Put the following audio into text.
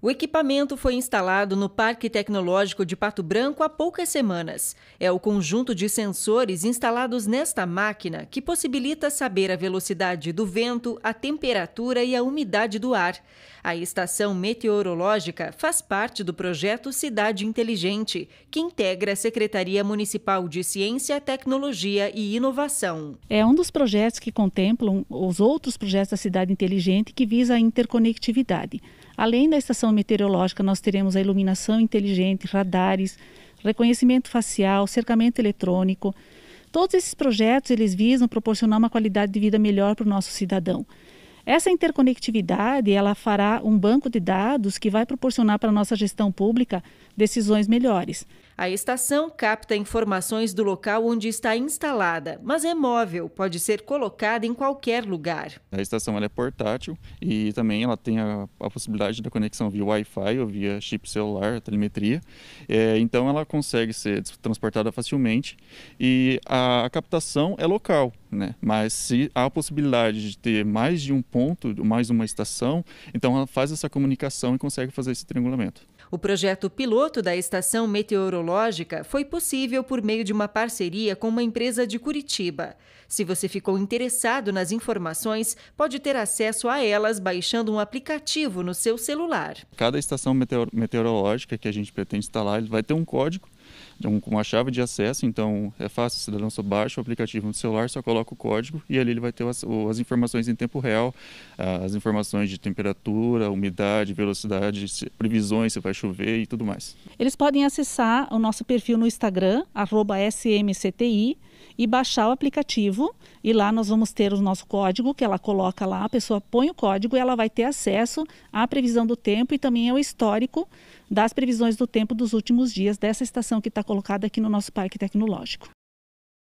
O equipamento foi instalado no Parque Tecnológico de Pato Branco há poucas semanas. É o conjunto de sensores instalados nesta máquina que possibilita saber a velocidade do vento, a temperatura e a umidade do ar. A estação meteorológica faz parte do projeto Cidade Inteligente, que integra a Secretaria Municipal de Ciência, Tecnologia e Inovação. É um dos projetos que contemplam os outros projetos da Cidade Inteligente que visa a interconectividade. Além da estação estação meteorológica nós teremos a iluminação inteligente, radares, reconhecimento facial, cercamento eletrônico. Todos esses projetos eles visam proporcionar uma qualidade de vida melhor para o nosso cidadão. Essa interconectividade ela fará um banco de dados que vai proporcionar para a nossa gestão pública decisões melhores. A estação capta informações do local onde está instalada, mas é móvel, pode ser colocada em qualquer lugar. A estação é portátil e também ela tem a, a possibilidade da conexão via Wi-Fi ou via chip celular, telemetria. É, então ela consegue ser transportada facilmente e a, a captação é local. Né? Mas se há a possibilidade de ter mais de um ponto, mais uma estação, então ela faz essa comunicação e consegue fazer esse triangulamento. O projeto piloto da estação meteorológica foi possível por meio de uma parceria com uma empresa de Curitiba. Se você ficou interessado nas informações, pode ter acesso a elas baixando um aplicativo no seu celular. Cada estação meteor meteorológica que a gente pretende instalar vai ter um código com uma chave de acesso, então é fácil, o cidadão só baixa o aplicativo no celular, só coloca o código e ali ele vai ter as, as informações em tempo real, as informações de temperatura, umidade, velocidade, previsões, se vai chover e tudo mais. Eles podem acessar o nosso perfil no Instagram, smcti, e baixar o aplicativo e lá nós vamos ter o nosso código que ela coloca lá, a pessoa põe o código e ela vai ter acesso à previsão do tempo e também ao histórico das previsões do tempo dos últimos dias dessa estação que está colocada aqui no nosso Parque Tecnológico.